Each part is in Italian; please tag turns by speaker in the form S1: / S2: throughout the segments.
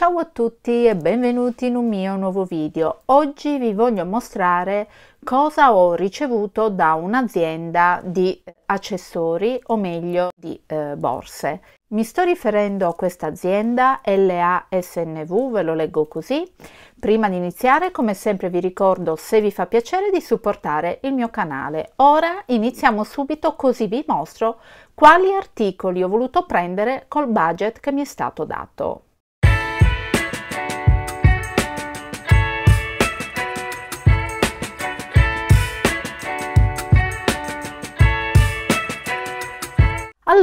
S1: Ciao a tutti e benvenuti in un mio nuovo video. Oggi vi voglio mostrare cosa ho ricevuto da un'azienda di accessori o meglio di eh, borse. Mi sto riferendo a questa azienda LASNV, ve lo leggo così. Prima di iniziare, come sempre vi ricordo se vi fa piacere di supportare il mio canale. Ora iniziamo subito così vi mostro quali articoli ho voluto prendere col budget che mi è stato dato.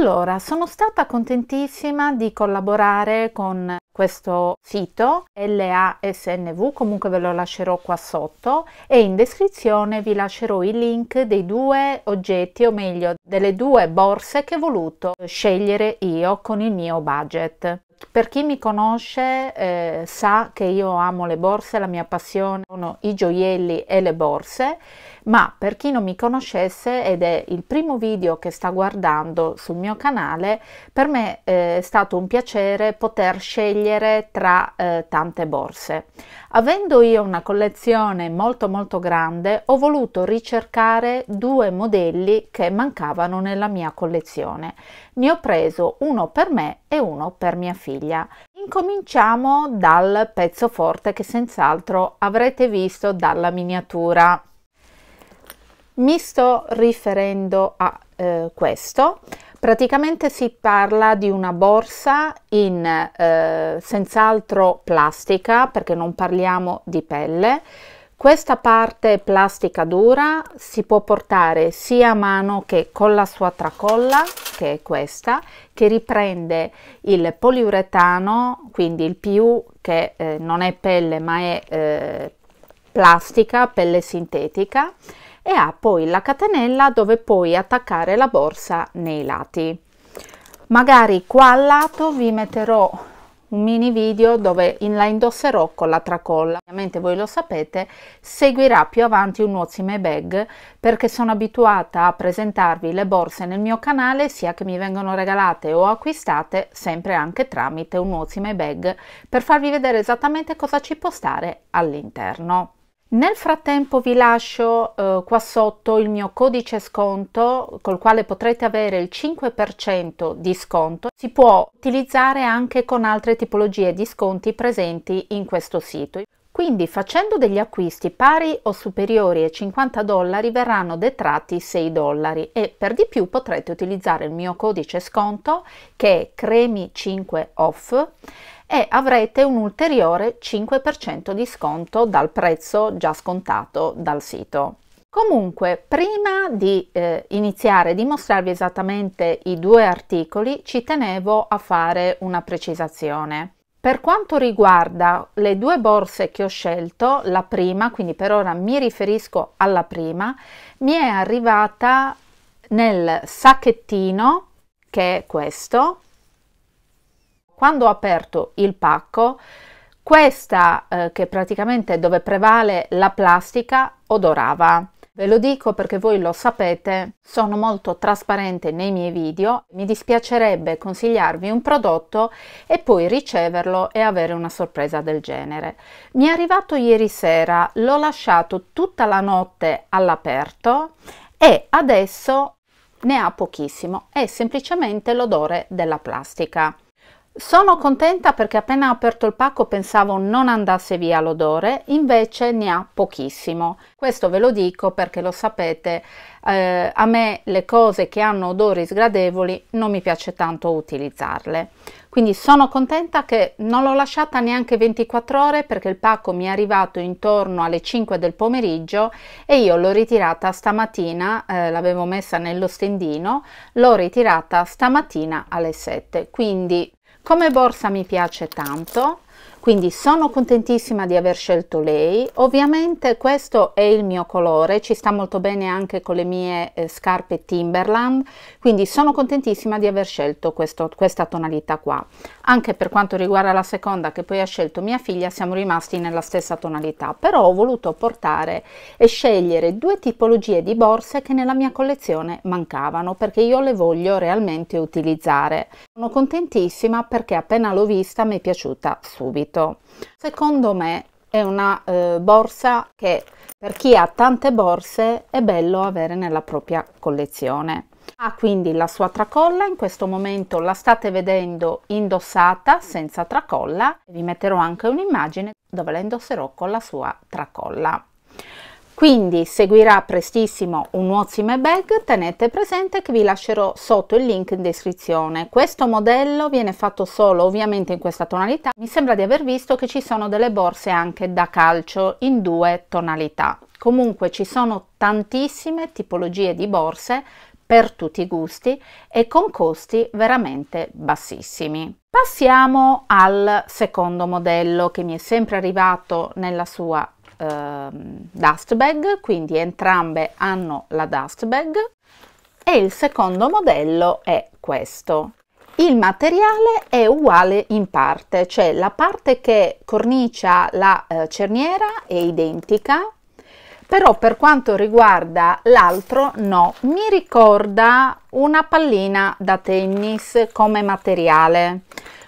S1: Allora, sono stata contentissima di collaborare con questo sito LASNV, comunque ve lo lascerò qua sotto e in descrizione vi lascerò i link dei due oggetti o meglio delle due borse che ho voluto scegliere io con il mio budget. Per chi mi conosce eh, sa che io amo le borse, la mia passione sono i gioielli e le borse, ma per chi non mi conoscesse ed è il primo video che sta guardando sul mio canale, per me eh, è stato un piacere poter scegliere tra eh, tante borse. Avendo io una collezione molto molto grande, ho voluto ricercare due modelli che mancavano nella mia collezione. Ne ho preso uno per me e uno per mia figlia figlia. Incominciamo dal pezzo forte che senz'altro avrete visto dalla miniatura. Mi sto riferendo a eh, questo. Praticamente si parla di una borsa in eh, senz'altro plastica perché non parliamo di pelle questa parte plastica dura si può portare sia a mano che con la sua tracolla, che è questa, che riprende il poliuretano, quindi il più che eh, non è pelle ma è eh, plastica, pelle sintetica, e ha poi la catenella dove puoi attaccare la borsa nei lati. Magari qua al lato vi metterò un mini video dove la indosserò con la tracolla ovviamente voi lo sapete seguirà più avanti un Ozime bag perché sono abituata a presentarvi le borse nel mio canale sia che mi vengono regalate o acquistate sempre anche tramite un Ozime bag per farvi vedere esattamente cosa ci può stare all'interno nel frattempo vi lascio eh, qua sotto il mio codice sconto col quale potrete avere il 5% di sconto. Si può utilizzare anche con altre tipologie di sconti presenti in questo sito. Quindi facendo degli acquisti pari o superiori ai 50 dollari verranno detratti 6 dollari e per di più potrete utilizzare il mio codice sconto che è CREMI5OFF e avrete un ulteriore 5% di sconto dal prezzo già scontato dal sito. Comunque, prima di eh, iniziare a dimostrarvi esattamente i due articoli, ci tenevo a fare una precisazione. Per quanto riguarda le due borse che ho scelto, la prima, quindi per ora mi riferisco alla prima, mi è arrivata nel sacchettino che è questo. Quando ho aperto il pacco, questa eh, che praticamente dove prevale la plastica odorava Ve lo dico perché voi lo sapete, sono molto trasparente nei miei video, mi dispiacerebbe consigliarvi un prodotto e poi riceverlo e avere una sorpresa del genere. Mi è arrivato ieri sera, l'ho lasciato tutta la notte all'aperto e adesso ne ha pochissimo, è semplicemente l'odore della plastica. Sono contenta perché appena ho aperto il pacco pensavo non andasse via l'odore, invece ne ha pochissimo. Questo ve lo dico perché lo sapete, eh, a me le cose che hanno odori sgradevoli non mi piace tanto utilizzarle. Quindi sono contenta che non l'ho lasciata neanche 24 ore perché il pacco mi è arrivato intorno alle 5 del pomeriggio e io l'ho ritirata stamattina, eh, l'avevo messa nello stendino, l'ho ritirata stamattina alle 7. Quindi come borsa mi piace tanto, quindi sono contentissima di aver scelto lei ovviamente questo è il mio colore ci sta molto bene anche con le mie eh, scarpe Timberland quindi sono contentissima di aver scelto questo, questa tonalità qua anche per quanto riguarda la seconda che poi ha scelto mia figlia siamo rimasti nella stessa tonalità però ho voluto portare e scegliere due tipologie di borse che nella mia collezione mancavano perché io le voglio realmente utilizzare sono contentissima perché appena l'ho vista mi è piaciuta subito detto. Secondo me è una eh, borsa che per chi ha tante borse è bello avere nella propria collezione. Ha quindi la sua tracolla, in questo momento la state vedendo indossata senza tracolla, vi metterò anche un'immagine dove la indosserò con la sua tracolla. Quindi seguirà prestissimo un Ozime Bag, tenete presente che vi lascerò sotto il link in descrizione. Questo modello viene fatto solo ovviamente in questa tonalità, mi sembra di aver visto che ci sono delle borse anche da calcio in due tonalità. Comunque ci sono tantissime tipologie di borse per tutti i gusti e con costi veramente bassissimi. Passiamo al secondo modello che mi è sempre arrivato nella sua eh, dust bag, quindi entrambe hanno la dust bag e il secondo modello è questo. Il materiale è uguale in parte, cioè la parte che cornicia la eh, cerniera è identica, però per quanto riguarda l'altro no, mi ricorda una pallina da tennis come materiale.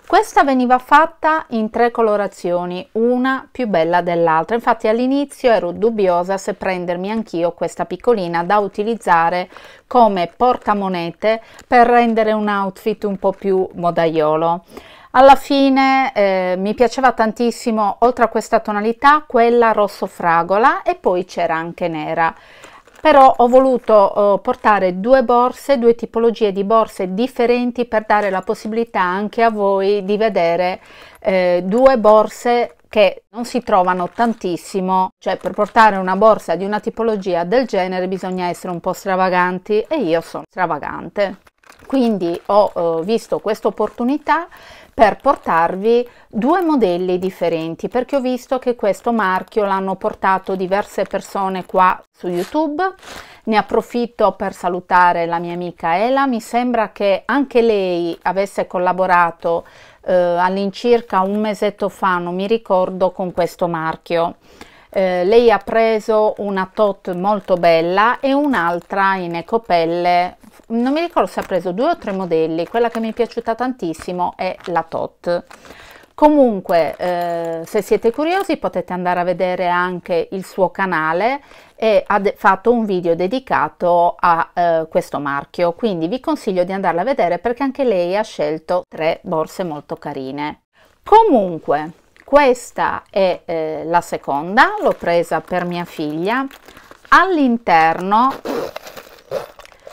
S1: Questa veniva fatta in tre colorazioni, una più bella dell'altra. Infatti all'inizio ero dubbiosa se prendermi anch'io questa piccolina da utilizzare come portamonete per rendere un outfit un po' più modaiolo. Alla fine eh, mi piaceva tantissimo, oltre a questa tonalità, quella rosso fragola e poi c'era anche nera però ho voluto eh, portare due borse, due tipologie di borse differenti per dare la possibilità anche a voi di vedere eh, due borse che non si trovano tantissimo, cioè per portare una borsa di una tipologia del genere bisogna essere un po' stravaganti e io sono stravagante. Quindi ho eh, visto questa opportunità per portarvi due modelli differenti perché ho visto che questo marchio l'hanno portato diverse persone qua su YouTube. Ne approfitto per salutare la mia amica Ela, mi sembra che anche lei avesse collaborato eh, all'incirca un mesetto fa, non mi ricordo, con questo marchio. Eh, lei ha preso una tot molto bella e un'altra in ecopelle non mi ricordo se ha preso due o tre modelli quella che mi è piaciuta tantissimo è la tot comunque eh, se siete curiosi potete andare a vedere anche il suo canale e ha fatto un video dedicato a eh, questo marchio quindi vi consiglio di andarla a vedere perché anche lei ha scelto tre borse molto carine comunque questa è eh, la seconda l'ho presa per mia figlia all'interno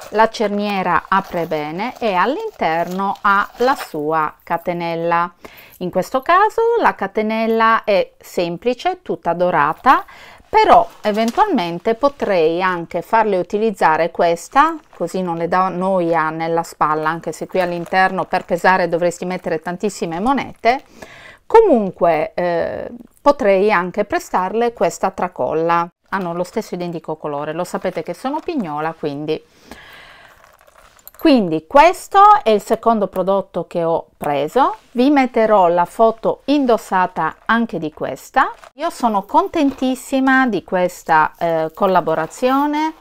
S1: la cerniera apre bene e all'interno ha la sua catenella in questo caso la catenella è semplice tutta dorata però eventualmente potrei anche farle utilizzare questa così non le dà noia nella spalla anche se qui all'interno per pesare dovresti mettere tantissime monete Comunque eh, potrei anche prestarle questa tracolla, hanno lo stesso identico colore, lo sapete che sono pignola quindi. Quindi questo è il secondo prodotto che ho preso, vi metterò la foto indossata anche di questa. Io sono contentissima di questa eh, collaborazione,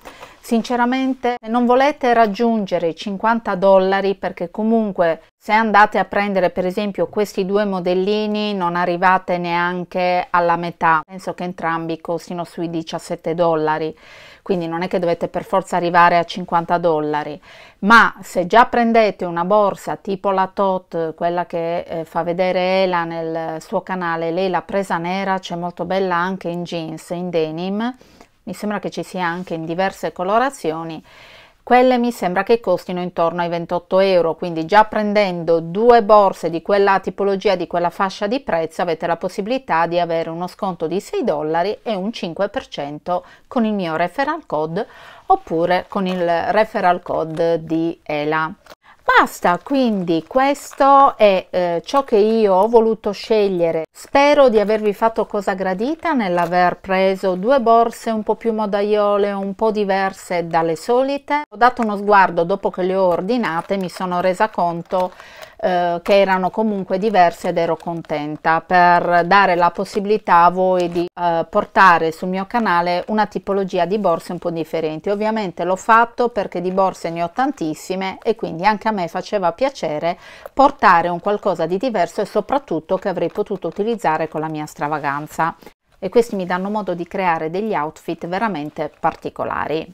S1: Sinceramente, se non volete raggiungere i 50 dollari perché comunque se andate a prendere per esempio questi due modellini non arrivate neanche alla metà, penso che entrambi costino sui 17 dollari, quindi non è che dovete per forza arrivare a 50 dollari, ma se già prendete una borsa tipo la Tot, quella che eh, fa vedere Ela nel suo canale, lei l'ha presa nera, c'è molto bella anche in jeans, in denim, mi sembra che ci sia anche in diverse colorazioni, quelle mi sembra che costino intorno ai 28 euro, quindi già prendendo due borse di quella tipologia, di quella fascia di prezzo, avete la possibilità di avere uno sconto di 6 dollari e un 5% con il mio referral code oppure con il referral code di ELA basta quindi questo è eh, ciò che io ho voluto scegliere spero di avervi fatto cosa gradita nell'aver preso due borse un po più modaiole un po diverse dalle solite ho dato uno sguardo dopo che le ho ordinate mi sono resa conto eh, che erano comunque diverse ed ero contenta per dare la possibilità a voi di eh, portare sul mio canale una tipologia di borse un po' differenti. Ovviamente l'ho fatto perché di borse ne ho tantissime e quindi anche a me faceva piacere portare un qualcosa di diverso e soprattutto che avrei potuto utilizzare con la mia stravaganza e questi mi danno modo di creare degli outfit veramente particolari.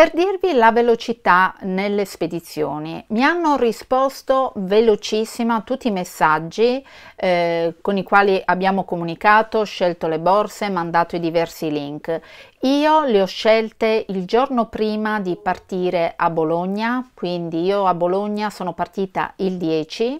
S1: Per dirvi la velocità nelle spedizioni, mi hanno risposto velocissima a tutti i messaggi eh, con i quali abbiamo comunicato, scelto le borse, mandato i diversi link. Io le ho scelte il giorno prima di partire a Bologna, quindi io a Bologna sono partita il 10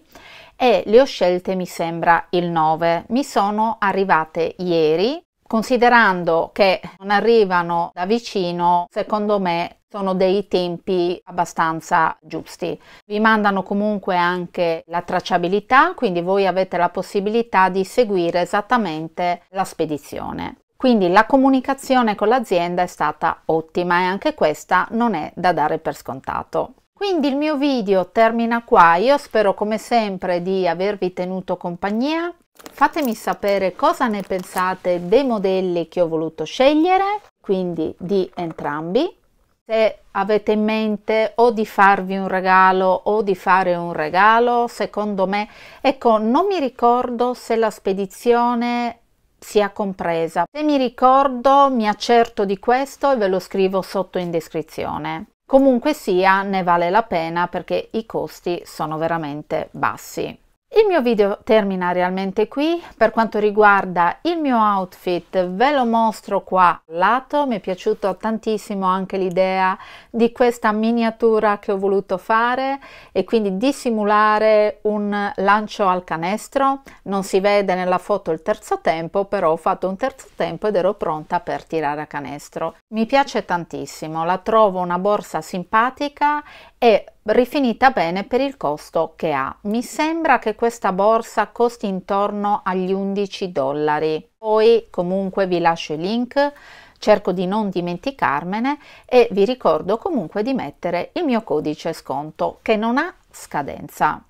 S1: e le ho scelte mi sembra il 9. Mi sono arrivate ieri Considerando che non arrivano da vicino, secondo me sono dei tempi abbastanza giusti. Vi mandano comunque anche la tracciabilità, quindi voi avete la possibilità di seguire esattamente la spedizione. Quindi la comunicazione con l'azienda è stata ottima e anche questa non è da dare per scontato. Quindi il mio video termina qua, io spero come sempre di avervi tenuto compagnia, fatemi sapere cosa ne pensate dei modelli che ho voluto scegliere, quindi di entrambi. Se avete in mente o di farvi un regalo o di fare un regalo, secondo me, ecco, non mi ricordo se la spedizione sia compresa. Se mi ricordo, mi accerto di questo e ve lo scrivo sotto in descrizione. Comunque sia, ne vale la pena perché i costi sono veramente bassi. Il mio video termina realmente qui, per quanto riguarda il mio outfit ve lo mostro qua al lato, mi è piaciuto tantissimo anche l'idea di questa miniatura che ho voluto fare e quindi di simulare un lancio al canestro, non si vede nella foto il terzo tempo però ho fatto un terzo tempo ed ero pronta per tirare a canestro. Mi piace tantissimo, la trovo una borsa simpatica e rifinita bene per il costo che ha. Mi sembra che questa borsa costi intorno agli 11 dollari. Poi comunque vi lascio il link, cerco di non dimenticarmene e vi ricordo comunque di mettere il mio codice sconto che non ha scadenza.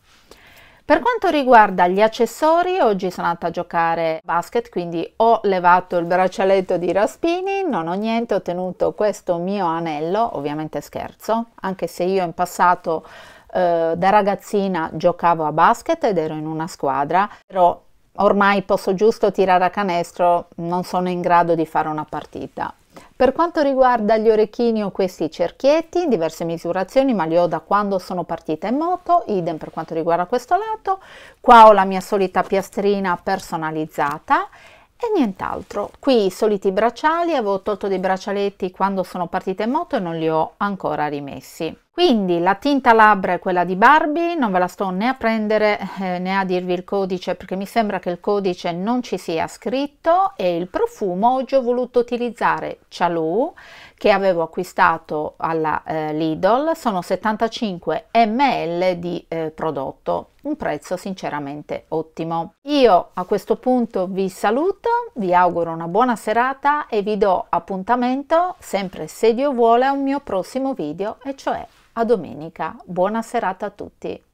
S1: Per quanto riguarda gli accessori, oggi sono andata a giocare basket, quindi ho levato il braccialetto di Raspini, non ho niente, ho tenuto questo mio anello, ovviamente scherzo, anche se io in passato eh, da ragazzina giocavo a basket ed ero in una squadra, però ormai posso giusto tirare a canestro, non sono in grado di fare una partita. Per quanto riguarda gli orecchini ho questi cerchietti, in diverse misurazioni, ma li ho da quando sono partita in moto, idem per quanto riguarda questo lato. Qua ho la mia solita piastrina personalizzata e nient'altro. Qui i soliti bracciali, avevo tolto dei braccialetti quando sono partita in moto e non li ho ancora rimessi. Quindi la tinta labbra è quella di Barbie, non ve la sto né a prendere eh, né a dirvi il codice perché mi sembra che il codice non ci sia scritto e il profumo oggi ho voluto utilizzare Chalou che avevo acquistato alla eh, Lidl, sono 75 ml di eh, prodotto un prezzo sinceramente ottimo. Io a questo punto vi saluto, vi auguro una buona serata e vi do appuntamento sempre se Dio vuole a un mio prossimo video e cioè a domenica. Buona serata a tutti!